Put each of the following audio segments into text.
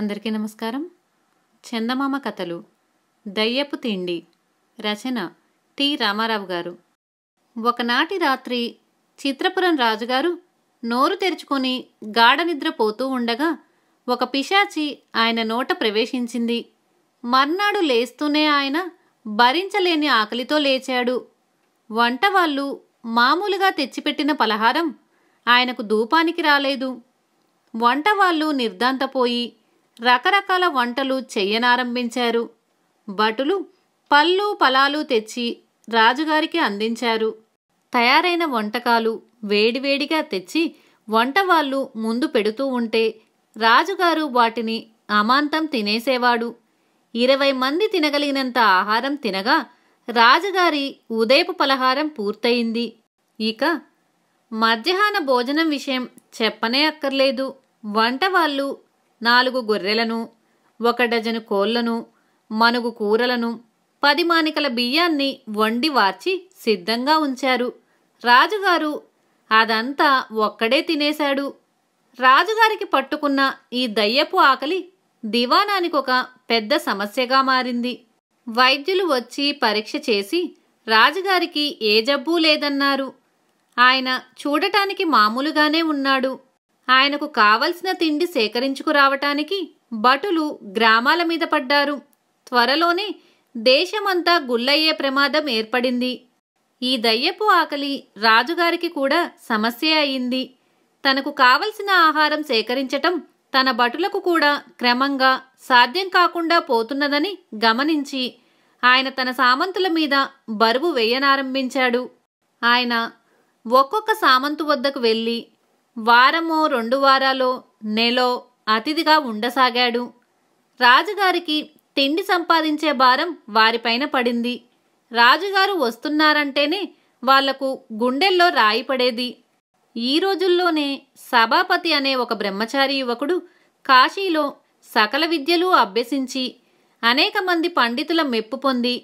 అందరికీ నమస్కారం చందమామ కథలు దయ్యపు తిండి రచన టి రామారావు గారు ఒకనాటి రాత్రి చిత్రపురం రాజుగారు నోరు తెరుచుకొని గాఢనిద్రపోతూ ఉండగా ఒక పిశాచి ఆయన నోట ప్రవేశించింది మర్నాడు లేస్తూనే ఆయన భరించలేని ఆకలితో లేచాడు వంటవాళ్ళు మామూలుగా తెచ్చిపెట్టిన పలహారం ఆయనకు ధూపానికి రాలేదు వంటవాళ్ళు నిర్ధాంతపోయి రకరకాల వంటలు చెయ్యనారంభించారు భటులు పళ్ళు పలాలు తెచ్చి రాజుగారికి అందించారు తయారైన వంటకాలు వేడివేడిగా తెచ్చి వంటవాళ్ళు ముందు పెడుతూ ఉంటే రాజుగారు వాటిని అమాంతం తినేసేవాడు ఇరవై మంది తినగలిగినంత ఆహారం తినగా రాజుగారి ఉదయపు పలహారం పూర్తయింది ఇక మధ్యాహ్న భోజనం విషయం చెప్పనే అక్కర్లేదు వంటవాళ్ళు నాలుగు గొర్రెలను ఒక డజను కోళ్లను మనుగు కూరలను పది మానికల బియ్యాన్ని వండి వార్చి సిద్ధంగా ఉంచారు రాజుగారు అదంతా ఒక్కడే తినేశాడు రాజుగారికి పట్టుకున్న ఈ దయ్యపు ఆకలి దివానానికొక పెద్ద సమస్యగా మారింది వైద్యులు వచ్చి పరీక్ష చేసి రాజుగారికి ఏ జబ్బూ లేదన్నారు ఆయన చూడటానికి మామూలుగానే ఉన్నాడు ఆయనకు కావలసిన తిండి సేకరించుకురావటానికి భటులు గ్రామాల మీద పడ్డారు త్వరలోనే దేశమంతా గుల్లయ్యే ప్రమాదం ఏర్పడింది ఈ దయ్యపు ఆకలి రాజుగారికి కూడా సమస్య అయింది తనకు కావలసిన ఆహారం సేకరించటం తన భటులకు కూడా క్రమంగా సాధ్యం కాకుండా పోతున్నదని గమనించి ఆయన తన సామంతుల మీద బరువు వేయనారంభించాడు ఆయన ఒక్కొక్క సామంతు వద్దకు వెళ్ళి వారమో రెండు వారాలో నెలో అతిథిగా ఉండసాగాడు రాజుగారికి తిండి సంపాదించే భారం వారిపైన పడింది రాజుగారు వస్తున్నారంటేనే వాళ్లకు గుండెల్లో రాయి పడేది ఈ రోజుల్లోనే సభాపతి అనే ఒక బ్రహ్మచారి యువకుడు కాశీలో సకల విద్యలు అభ్యసించి అనేక మంది పండితుల మెప్పు పొంది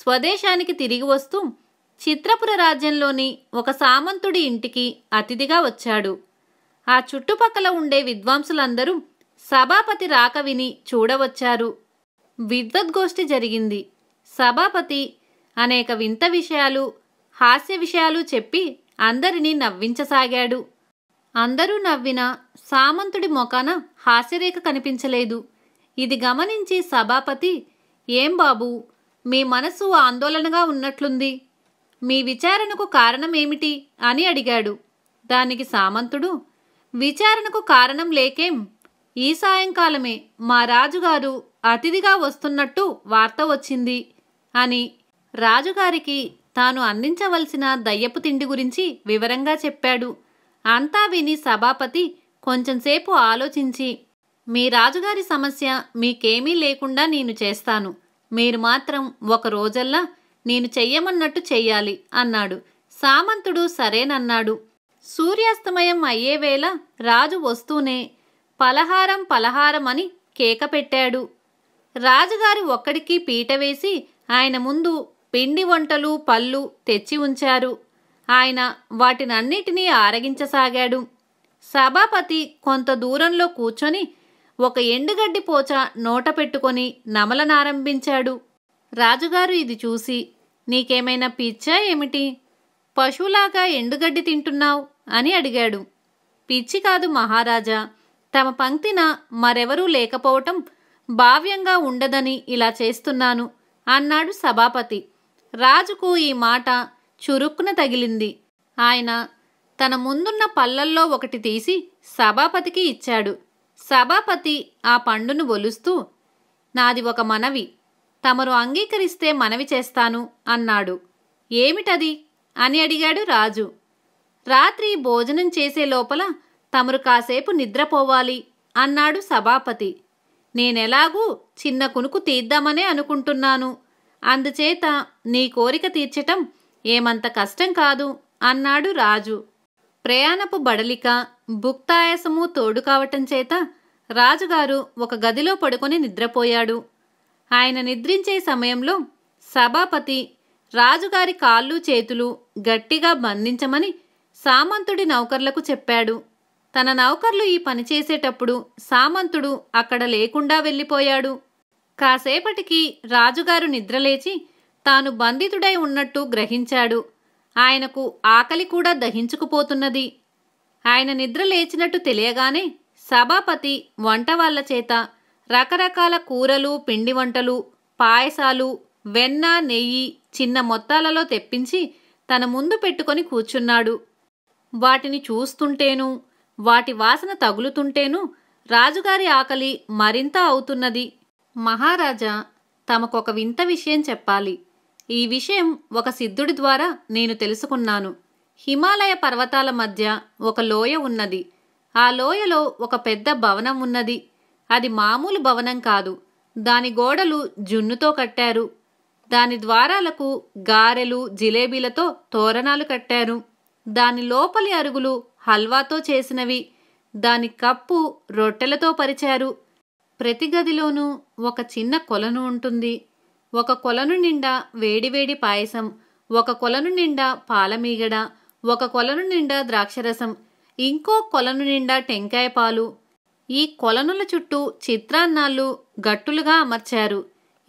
స్వదేశానికి తిరిగి వస్తూ చిత్రపుర రాజ్యంలోని ఒక సామంతుడి ఇంటికి అతిథిగా వచ్చాడు ఆ చుట్టుపక్కల ఉండే విద్వాంసులందరూ సభాపతి రాక విని చూడవచ్చారు విద్వద్గోష్ఠి జరిగింది సభాపతి అనేక వింత విషయాలు హాస్య విషయాలు చెప్పి అందరినీ నవ్వించసాగాడు అందరూ నవ్విన సామంతుడి మొఖాన హాస్యరేఖ కనిపించలేదు ఇది గమనించి సభాపతి ఏం బాబు మీ మనసు ఆందోళనగా ఉన్నట్లుంది మీ విచారణకు కారణమేమిటి అని అడిగాడు దానికి సామంతుడు విచారణకు కారణం లేకేం ఈ సాయంకాలమే మా రాజుగారు అతిథిగా వస్తున్నట్టు వార్త వచ్చింది అని రాజుగారికి తాను అందించవలసిన దయ్యపు తిండి గురించి వివరంగా చెప్పాడు అంతా విని సభాపతి కొంచెంసేపు ఆలోచించి మీ రాజుగారి సమస్య మీకేమీ లేకుండా నేను చేస్తాను మీరు మాత్రం ఒక రోజల్లా నేను చెయ్యమన్నట్టు చెయ్యాలి అన్నాడు సామంతుడు సరేనన్నాడు సూర్యాస్తమయం అయ్యేవేళ రాజు వస్తూనే పలహారం పలహారమని కేక పెట్టాడు రాజుగారు ఒక్కడికి పీట వేసి ఆయన ముందు పిండి వంటలు పళ్ళు తెచ్చి ఉంచారు ఆయన వాటినన్నిటినీ ఆరగించసాగాడు సభాపతి కొంత దూరంలో కూర్చొని ఒక ఎండుగడ్డి పోచ నోట పెట్టుకొని నమలనారంభించాడు రాజుగారు ఇది చూసి నీకేమైనా పిచ్చా ఏమిటి పశువులాగా ఎండుగడ్డి తింటున్నావు అని అడిగాడు పిచ్చి కాదు మహారాజా తమ పంక్తిన మరెవరూ లేకపోవటం భావ్యంగా ఉండదని ఇలా చేస్తున్నాను అన్నాడు సభాపతి రాజుకు ఈ మాట చురుక్కున తగిలింది ఆయన తన ముందున్న పళ్ళల్లో ఒకటి తీసి సభాపతికి ఇచ్చాడు సభాపతి ఆ పండును ఒలుస్తూ నాది ఒక మనవి తమరు అంగీకరిస్తే మనవి చేస్తాను అన్నాడు ఏమిటది అని అడిగాడు రాజు రాత్రి భోజనం చేసే లోపల తమరు కాసేపు నిద్రపోవాలి అన్నాడు సభాపతి నేనెలాగూ చిన్న కునుకు తీద్దామనే అనుకుంటున్నాను అందుచేత నీ కోరిక తీర్చటం ఏమంత కష్టం కాదు అన్నాడు రాజు ప్రయాణపు బడలిక భుక్తాయాసము తోడు కావటం చేత రాజుగారు ఒక గదిలో పడుకొని నిద్రపోయాడు ఆయన నిద్రించే సమయంలో సభాపతి రాజుగారి కాళ్ళు చేతులు గట్టిగా బంధించమని సామంతుడి నౌకర్లకు చెప్పాడు తన నౌకర్లు ఈ పని చేసేటప్పుడు సామంతుడు అక్కడ లేకుండా వెళ్ళిపోయాడు కాసేపటికి రాజుగారు నిద్రలేచి తాను బంధితుడై ఉన్నట్టు గ్రహించాడు ఆయనకు ఆకలి కూడా దహించుకుపోతున్నది ఆయన నిద్ర లేచినట్టు తెలియగానే సభాపతి వంట వాళ్ళ చేత రకరకాల కూరలు పిండి వంటలు పాయసాలు వెన్న నెయ్యి చిన్న మొత్తాలలో తెప్పించి తన ముందు పెట్టుకొని కూర్చున్నాడు వాటిని చూస్తుంటేను వాటి వాసన తగులుతుంటేను రాజుగారి ఆకలి మరింత అవుతున్నది మహారాజా తమకొక వింత విషయం చెప్పాలి ఈ విషయం ఒక సిద్ధుడి ద్వారా నేను తెలుసుకున్నాను హిమాలయ పర్వతాల మధ్య ఒక లోయ ఉన్నది ఆ లోయలో ఒక పెద్ద భవనం ఉన్నది అది మామూలు భవనం కాదు దాని గోడలు జున్నుతో కట్టారు దాని ద్వారాలకు గారెలు జిలేబీలతో తోరణాలు కట్టారు దాని లోపలి అరుగులు హల్వాతో చేసినవి దాని కప్పు రొట్టెలతో పరిచారు ప్రతి గదిలోనూ ఒక చిన్న కొలను ఉంటుంది ఒక కొలను నిండా వేడివేడి పాయసం ఒక కొలను నిండా పాలమీగడ ఒక కొలను నిండా ద్రాక్షరసం ఇంకో కొలను నిండా టెంకాయ పాలు ఈ కొలనుల చుట్టూ చిత్రాన్నాళ్ళు గట్టులుగా అమర్చారు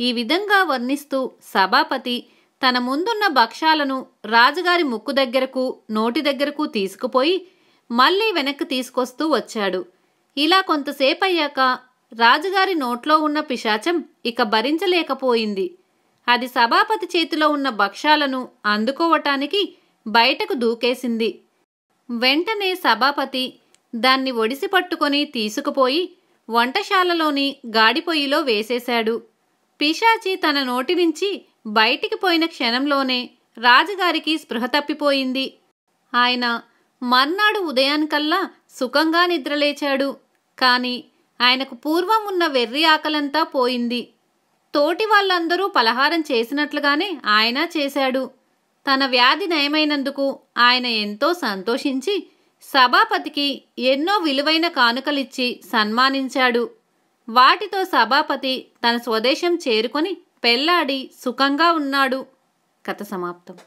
ఈ విధంగా వర్ణిస్తూ సభాపతి తన ముందున్న భక్షాలను రాజుగారి ముక్కు దగ్గరకు నోటి దగ్గరకు తీసుకుపోయి మళ్ళీ వెనక్కి తీసుకొస్తూ వచ్చాడు ఇలా కొంతసేపయ్యాక రాజుగారి నోట్లో ఉన్న పిశాచం ఇక భరించలేకపోయింది అది సభాపతి చేతిలో ఉన్న భక్షాలను అందుకోవటానికి బయటకు దూకేసింది వెంటనే సభాపతి దాన్ని ఒడిసి పట్టుకొని తీసుకుపోయి వంటశాలలోని గాడిపొయ్యిలో వేసేశాడు పిశాచి తన నోటి నుంచి బయటికి పోయిన క్షణంలోనే రాజుగారికి స్పృహ తప్పిపోయింది ఆయన మర్నాడు ఉదయానికల్లా సుఖంగా నిద్రలేచాడు కాని ఆయనకు పూర్వం ఉన్న వెర్రి ఆకలంతా పోయింది తోటి వాళ్ళందరూ పలహారం చేసినట్లుగానే ఆయన చేశాడు తన వ్యాధి నయమైనందుకు ఆయన ఎంతో సంతోషించి సభాపతికి ఎన్నో విలువైన కానుకలిచ్చి సన్మానించాడు వాటితో సభాపతి తన స్వదేశం చేరుకొని పెళ్ళాడి సుఖంగా ఉన్నాడు కథ సమాప్తం